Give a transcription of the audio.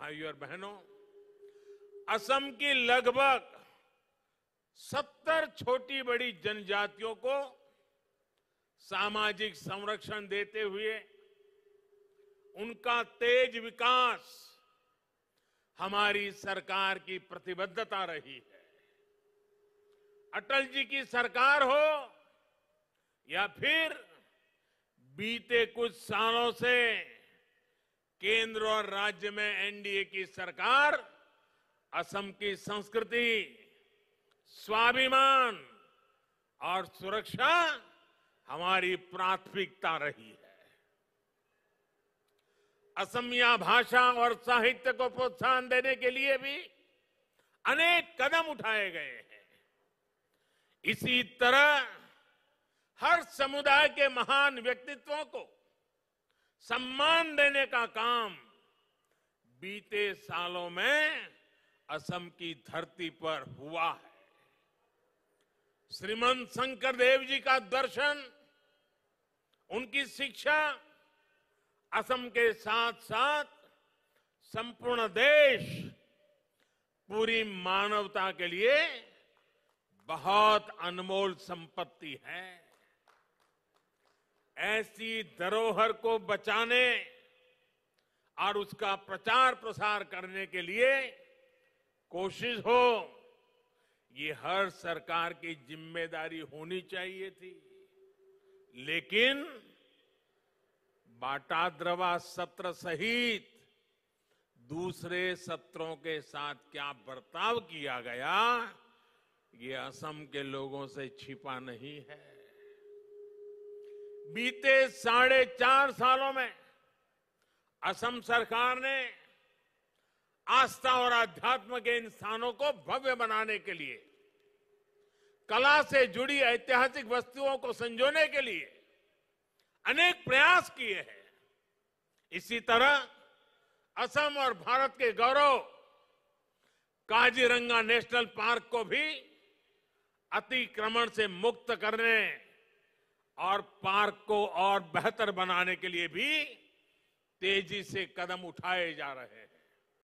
भाइयों और बहनों असम की लगभग सत्तर छोटी बड़ी जनजातियों को सामाजिक संरक्षण देते हुए उनका तेज विकास हमारी सरकार की प्रतिबद्धता रही है अटल जी की सरकार हो या फिर बीते कुछ सालों से केंद्र और राज्य में एनडीए की सरकार असम की संस्कृति स्वाभिमान और सुरक्षा हमारी प्राथमिकता रही है असमिया भाषा और साहित्य को प्रोत्साहन देने के लिए भी अनेक कदम उठाए गए हैं इसी तरह हर समुदाय के महान व्यक्तित्वों को सम्मान देने का काम बीते सालों में असम की धरती पर हुआ है श्रीमंत शंकर देव जी का दर्शन उनकी शिक्षा असम के साथ साथ संपूर्ण देश पूरी मानवता के लिए बहुत अनमोल संपत्ति है ऐसी धरोहर को बचाने और उसका प्रचार प्रसार करने के लिए कोशिश हो ये हर सरकार की जिम्मेदारी होनी चाहिए थी लेकिन बाटाद्रवा सत्र सहित दूसरे सत्रों के साथ क्या बर्ताव किया गया ये असम के लोगों से छिपा नहीं है बीते साढ़े चार सालों में असम सरकार ने आस्था और आध्यात्म के इन स्थानों को भव्य बनाने के लिए कला से जुड़ी ऐतिहासिक वस्तुओं को संजोने के लिए अनेक प्रयास किए हैं इसी तरह असम और भारत के गौरव काजीरंगा नेशनल पार्क को भी अतिक्रमण से मुक्त करने और पार्क को और बेहतर बनाने के लिए भी तेजी से कदम उठाए जा रहे हैं